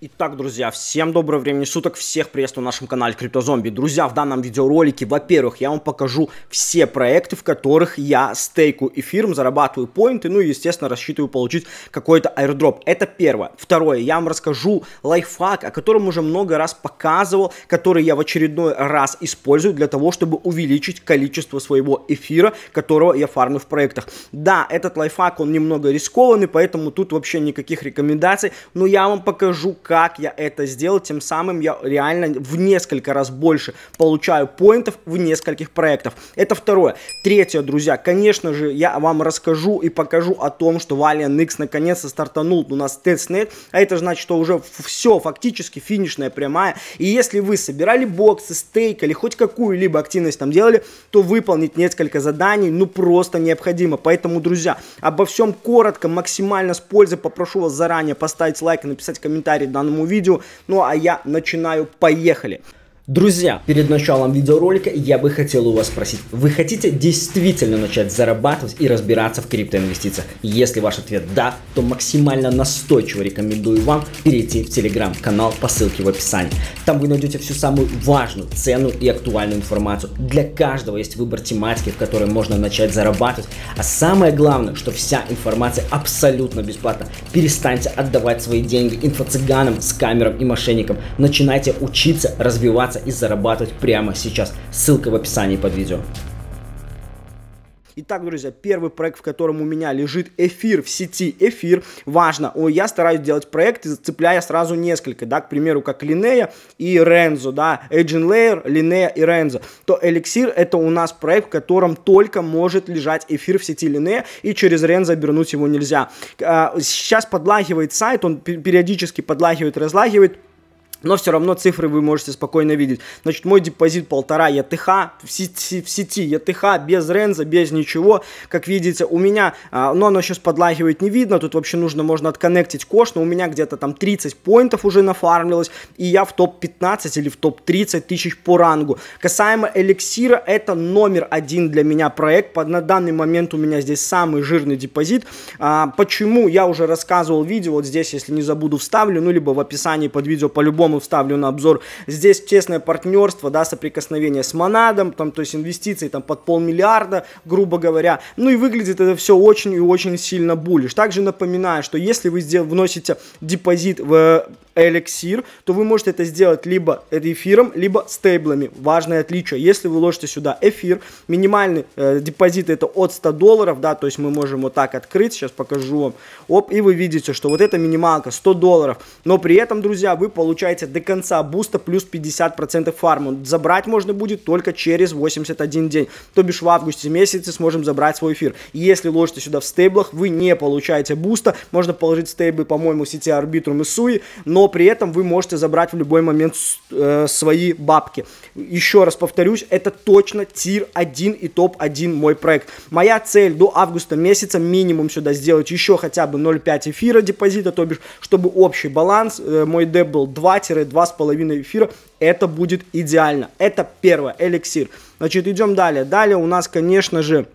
Итак, друзья, всем доброго времени суток, всех приветствую на нашем канале Криптозомби. Друзья, в данном видеоролике, во-первых, я вам покажу все проекты, в которых я стейку эфиром, зарабатываю поинты, ну и, естественно, рассчитываю получить какой-то аирдроп. Это первое. Второе, я вам расскажу лайфхак, о котором уже много раз показывал, который я в очередной раз использую для того, чтобы увеличить количество своего эфира, которого я фармлю в проектах. Да, этот лайфхак, он немного рискованный, поэтому тут вообще никаких рекомендаций, но я вам покажу, как я это сделал, тем самым я реально в несколько раз больше получаю поинтов в нескольких проектах. Это второе. Третье, друзья, конечно же, я вам расскажу и покажу о том, что Valiant X наконец-то стартанул у нас тестнет, а это значит, что уже все, фактически финишная прямая, и если вы собирали боксы, стейк или хоть какую-либо активность там делали, то выполнить несколько заданий, ну просто необходимо, поэтому, друзья, обо всем коротко, максимально с пользой попрошу вас заранее поставить лайк и написать комментарий данному видео. Ну а я начинаю, поехали! Друзья, перед началом видеоролика я бы хотел у вас спросить, вы хотите действительно начать зарабатывать и разбираться в криптоинвестициях? Если ваш ответ да, то максимально настойчиво рекомендую вам перейти в телеграм-канал по ссылке в описании. Там вы найдете всю самую важную, ценную и актуальную информацию. Для каждого есть выбор тематики, в которой можно начать зарабатывать. А самое главное, что вся информация абсолютно бесплатна. Перестаньте отдавать свои деньги инфо-цыганам, скамерам и мошенникам. Начинайте учиться, развиваться развиваться и зарабатывать прямо сейчас. Ссылка в описании под видео. Итак, друзья, первый проект, в котором у меня лежит эфир в сети, эфир, важно, О, я стараюсь делать проекты, цепляя сразу несколько, да, к примеру, как Линея и Рензо, да, Agent Layer, Линея и Рензо, то Эликсир это у нас проект, в котором только может лежать эфир в сети Линея, и через Рензо обернуть его нельзя. А, сейчас подлагивает сайт, он периодически подлагивает, разлагивает, но все равно цифры вы можете спокойно видеть. Значит, мой депозит полтора ЕТХ в сети, в сети ЕТХ без ренза, без ничего. Как видите, у меня, а, но оно сейчас подлагивает не видно, тут вообще нужно, можно отконнектить кош, но у меня где-то там 30 поинтов уже нафармилось, и я в топ-15 или в топ-30 тысяч по рангу. Касаемо эликсира, это номер один для меня проект, Под, на данный момент у меня здесь самый жирный депозит. А, почему, я уже рассказывал видео, вот здесь, если не забуду, вставлю, ну, либо в описании под видео по-любому по-любому вставлю на обзор. Здесь честное партнерство, да, соприкосновение с Монадом, там, то есть инвестиции там под полмиллиарда, грубо говоря. Ну и выглядит это все очень и очень сильно буллиш. Также напоминаю, что если вы сдел вносите депозит в э, эликсир, то вы можете это сделать либо эфиром, либо стейблами. Важное отличие. Если вы ложите сюда эфир, минимальный э, депозит это от 100 долларов, да, то есть мы можем вот так открыть, сейчас покажу вам. Оп, и вы видите, что вот это минималка 100 долларов, но при этом, друзья, вы получаете докачаете до конца буста плюс 50% фарма Забрать можно будет только через 81 день. То бишь в августе месяце сможем забрать свой эфир. Если ложите сюда в стейблах, вы не получаете буста. Можно положить стейблы, по-моему, в сети Арбитрум и Суи, но при этом вы можете забрать в любой момент э, свои бабки. Еще раз повторюсь, это точно тир 1 и топ-1 мой проект. Моя цель до августа месяца минимум сюда сделать еще хотя бы 0,5 эфира депозита, то бишь, чтобы общий баланс, э, мой деп был 20 2-2,5 эфира. Это будет идеально. Это первое, эликсир. Значит, идем далее. Далее у нас, конечно же,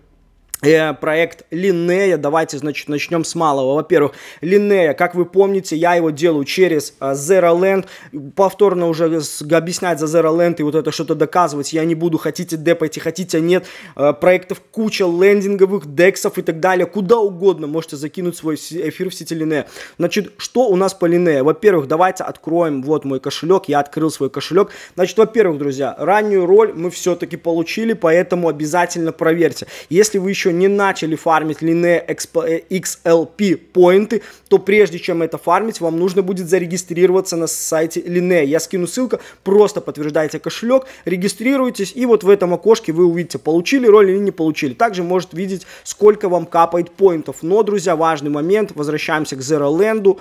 Э, проект Линнея. Давайте, значит, начнем с малого. Во-первых, Линнея, как вы помните, я его делаю через э, Zero Land. Повторно уже объяснять за Zero Land и вот это что-то доказывать я не буду. Хотите депайте, хотите нет. Э, проектов куча лендинговых, дексов и так далее. Куда угодно можете закинуть свой эфир в сети Линнея. Значит, что у нас по Линнея? Во-первых, давайте откроем вот мой кошелек. Я открыл свой кошелек. Значит, во-первых, друзья, раннюю роль мы все-таки получили, поэтому обязательно проверьте. Если вы еще не начали фармить Line э, XLP поинты, то прежде чем это фармить, вам нужно будет зарегистрироваться на сайте Line. Я скину ссылку, просто подтверждайте кошелек, регистрируйтесь, и вот в этом окошке вы увидите, получили роль или не получили. Также может видеть, сколько вам капает поинтов. Но, друзья, важный момент, возвращаемся к Zero Land,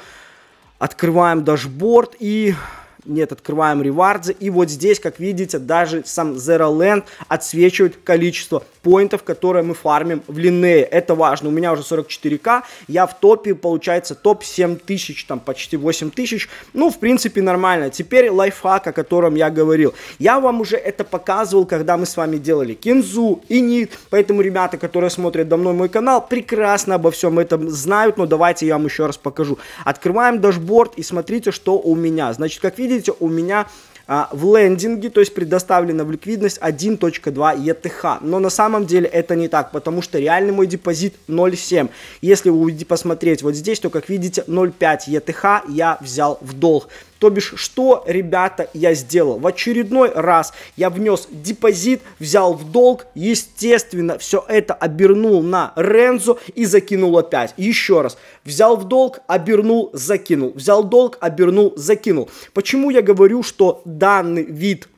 открываем дашборд и нет, открываем ревардзы, и вот здесь, как видите, даже сам Zero Land отсвечивает количество поинтов, которые мы фармим в линее. Это важно. У меня уже 44к, я в топе, получается, топ 7 тысяч, там почти 8 тысяч. Ну, в принципе, нормально. Теперь лайфхак, о котором я говорил. Я вам уже это показывал, когда мы с вами делали кинзу и нит. Поэтому ребята, которые смотрят давно мой канал, прекрасно обо всем этом знают, но давайте я вам еще раз покажу. Открываем дашборд и смотрите, что у меня. Значит, как видите, у меня а, в лендинге, то есть предоставлена в ликвидность 1.2 етх, Но на самом деле это не так, потому что реальный мой депозит 0.7. Если вы посмотреть вот здесь, то как видите 0.5 етх я взял в долг. То бишь, что, ребята, я сделал? В очередной раз я внес депозит, взял в долг, естественно, все это обернул на рензу и закинул опять. Еще раз, взял в долг, обернул, закинул, взял долг, обернул, закинул. Почему я говорю, что данный вид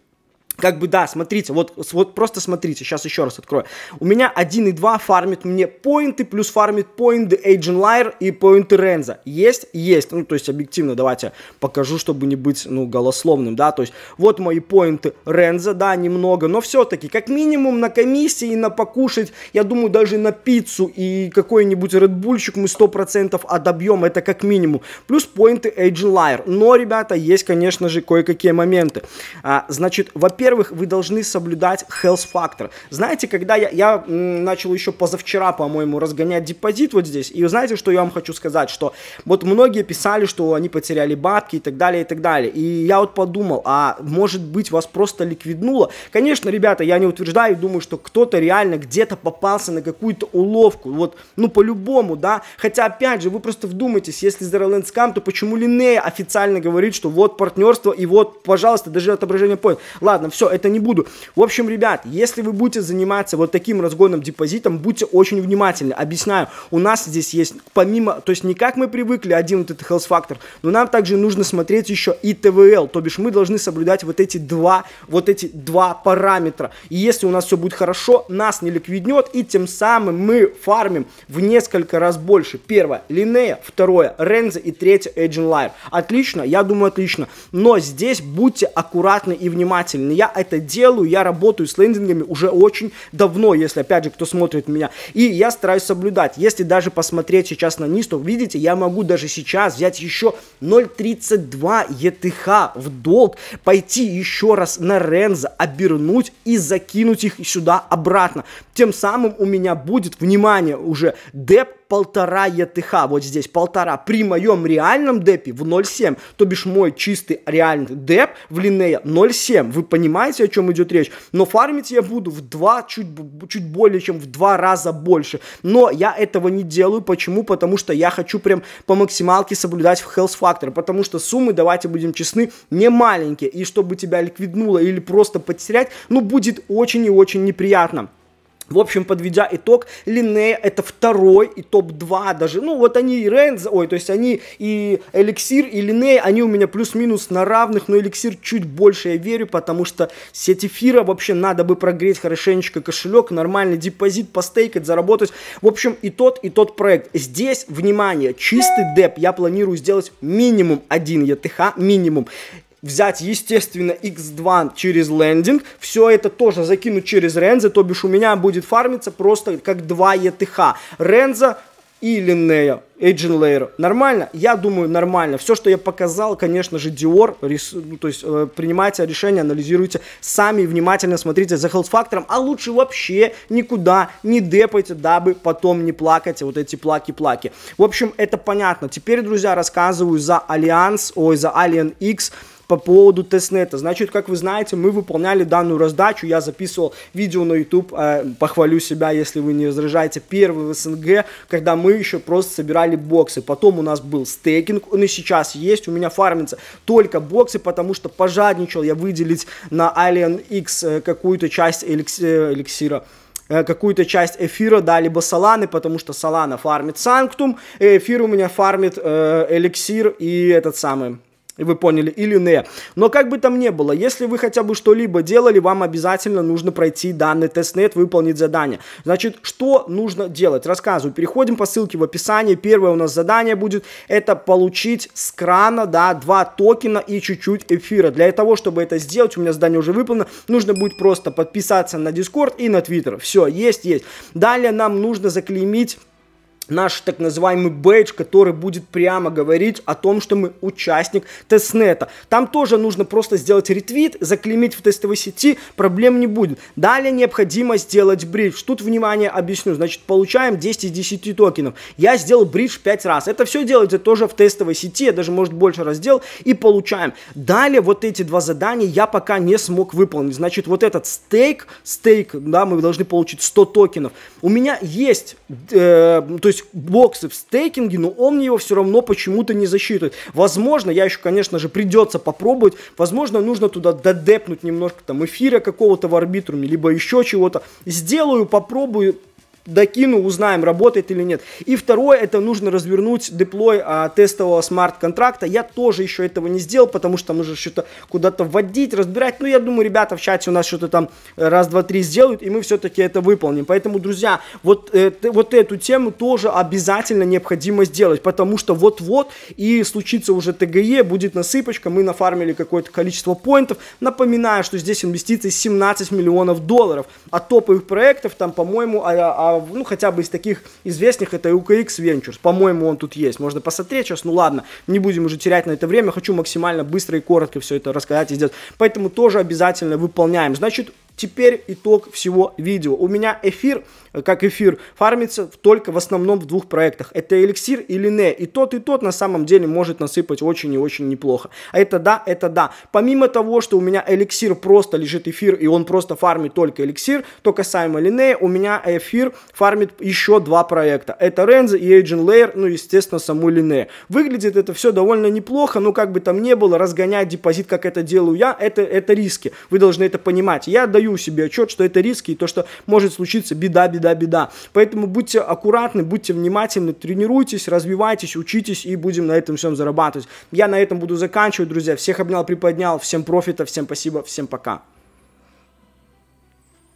как бы да, смотрите, вот, вот просто смотрите, сейчас еще раз открою. У меня 1 и 2 фармит мне поинты, плюс фармит поинты Agent Liar и поинты Ренза. Есть? Есть. Ну, то есть, объективно, давайте покажу, чтобы не быть, ну, голословным, да, то есть, вот мои поинты Ренза, да, немного, но все-таки, как минимум, на комиссии, и на покушать, я думаю, даже на пиццу и какой-нибудь редбульчик мы 100% отобьем, это как минимум. Плюс поинты Agent Liar. Но, ребята, есть, конечно же, кое-какие моменты. А, значит, во-первых, во-первых, вы должны соблюдать health factor. Знаете, когда я, я начал еще позавчера, по-моему, разгонять депозит вот здесь, и знаете, что я вам хочу сказать, что вот многие писали, что они потеряли бабки и так далее, и так далее. И я вот подумал, а может быть вас просто ликвиднуло? Конечно, ребята, я не утверждаю думаю, что кто-то реально где-то попался на какую-то уловку. Вот, ну, по-любому, да. Хотя, опять же, вы просто вдумайтесь, если Zerland Scam, то почему Линнея официально говорит, что вот партнерство и вот, пожалуйста, даже отображение понял. Ладно, все, это не буду. В общем, ребят, если вы будете заниматься вот таким разгонным депозитом, будьте очень внимательны. Объясняю, у нас здесь есть помимо, то есть не как мы привыкли, один вот этот health factor, но нам также нужно смотреть еще и ТВЛ, то бишь мы должны соблюдать вот эти два, вот эти два параметра. И если у нас все будет хорошо, нас не ликвиднет, и тем самым мы фармим в несколько раз больше. Первое, Линея, второе, Рензе и третье, Agent Live. Отлично, я думаю, отлично. Но здесь будьте аккуратны и внимательны. Я я это делаю, я работаю с лендингами уже очень давно, если, опять же, кто смотрит меня. И я стараюсь соблюдать. Если даже посмотреть сейчас на низ, то, видите, я могу даже сейчас взять еще 0.32 ETH в долг, пойти еще раз на Ренза, обернуть и закинуть их сюда обратно. Тем самым у меня будет, внимание, уже деп полтора ЕТХ, вот здесь полтора, при моем реальном депе в 0,7, то бишь мой чистый реальный деп в линее 0,7, вы понимаете, о чем идет речь, но фармить я буду в 2, чуть, чуть более чем в 2 раза больше, но я этого не делаю, почему? Потому что я хочу прям по максималке соблюдать в health factor, потому что суммы, давайте будем честны, не маленькие, и чтобы тебя ликвиднуло или просто потерять, ну будет очень и очень неприятно. В общем, подведя итог, Линнея это второй и топ-2 даже. Ну, вот они и Ренз, ой, то есть они и Эликсир, и Линнея, они у меня плюс-минус на равных, но Эликсир чуть больше я верю, потому что сеть эфира вообще надо бы прогреть хорошенечко кошелек, нормальный депозит постейкать, заработать. В общем, и тот, и тот проект. Здесь, внимание, чистый деп я планирую сделать минимум один ЕТХ, минимум взять, естественно, x2 через лендинг, все это тоже закинуть через Ренза то бишь у меня будет фармиться просто как 2 ETH. Ренза и Линнея, Agent Layer. Нормально? Я думаю, нормально. Все, что я показал, конечно же, Dior, рис, ну, то есть э, принимайте решение, анализируйте сами, внимательно смотрите за health фактором, а лучше вообще никуда не депайте, дабы потом не плакать вот эти плаки-плаки. В общем, это понятно. Теперь, друзья, рассказываю за Альянс, ой, за Alien X, по поводу тестнета. Значит, как вы знаете, мы выполняли данную раздачу, я записывал видео на YouTube, э, похвалю себя, если вы не возражаете, первый в СНГ, когда мы еще просто собирали боксы. Потом у нас был стейкинг, он и сейчас есть, у меня фармится только боксы, потому что пожадничал я выделить на Alien X э, какую-то часть э, эликсира, эликсира какую-то часть эфира, да, либо саланы, потому что Солана фармит Санктум, э, эфир у меня фармит э, Эликсир и этот самый вы поняли, или не. Но как бы там ни было, если вы хотя бы что-либо делали, вам обязательно нужно пройти данный тестнет, выполнить задание. Значит, что нужно делать? Рассказываю. Переходим по ссылке в описании. Первое у нас задание будет, это получить с крана, да, два токена и чуть-чуть эфира. Для того, чтобы это сделать, у меня задание уже выполнено, нужно будет просто подписаться на Discord и на Twitter. Все, есть, есть. Далее нам нужно заклеймить наш так называемый бейдж, который будет прямо говорить о том, что мы участник тестнета. Там тоже нужно просто сделать ретвит, заклеймить в тестовой сети, проблем не будет. Далее необходимо сделать бридж. Тут, внимание, объясню. Значит, получаем 10 из 10 токенов. Я сделал бридж 5 раз. Это все делается тоже в тестовой сети, я даже, может, больше раз делал, и получаем. Далее вот эти два задания я пока не смог выполнить. Значит, вот этот стейк, стейк, да, мы должны получить 100 токенов. У меня есть, э, то есть есть боксы в стейкинге, но он мне его все равно почему-то не засчитывает. Возможно, я еще, конечно же, придется попробовать, возможно, нужно туда додепнуть немножко там эфира какого-то в арбитруме, либо еще чего-то. Сделаю, попробую, докину, узнаем, работает или нет. И второе, это нужно развернуть деплой а, тестового смарт-контракта. Я тоже еще этого не сделал, потому что нужно что-то куда-то вводить, разбирать. Но ну, я думаю, ребята в чате у нас что-то там э, раз, два, три сделают, и мы все-таки это выполним. Поэтому, друзья, вот, э, вот эту тему тоже обязательно необходимо сделать, потому что вот-вот и случится уже ТГЕ, будет насыпочка, мы нафармили какое-то количество поинтов. Напоминаю, что здесь инвестиции 17 миллионов долларов, а топовых проектов там, по-моему, а, а ну, хотя бы из таких известных, это UKX Ventures, по-моему, он тут есть, можно посмотреть сейчас, ну, ладно, не будем уже терять на это время, хочу максимально быстро и коротко все это рассказать и сделать, поэтому тоже обязательно выполняем, значит, Теперь итог всего видео. У меня эфир, э, как эфир, фармится только в основном в двух проектах. Это эликсир или не. И тот, и тот на самом деле может насыпать очень и очень неплохо. А Это да, это да. Помимо того, что у меня эликсир просто лежит эфир, и он просто фармит только эликсир, то касаемо Линея, у меня эфир фармит еще два проекта. Это Ренза и Agent Layer, ну, естественно, саму Линея. Выглядит это все довольно неплохо, но как бы там не было, разгонять депозит, как это делаю я, это, это риски. Вы должны это понимать. Я даю отдаю себе отчет, что это риски и то, что может случиться беда, беда, беда. Поэтому будьте аккуратны, будьте внимательны, тренируйтесь, развивайтесь, учитесь и будем на этом всем зарабатывать. Я на этом буду заканчивать, друзья. Всех обнял, приподнял. Всем профита, всем спасибо, всем пока.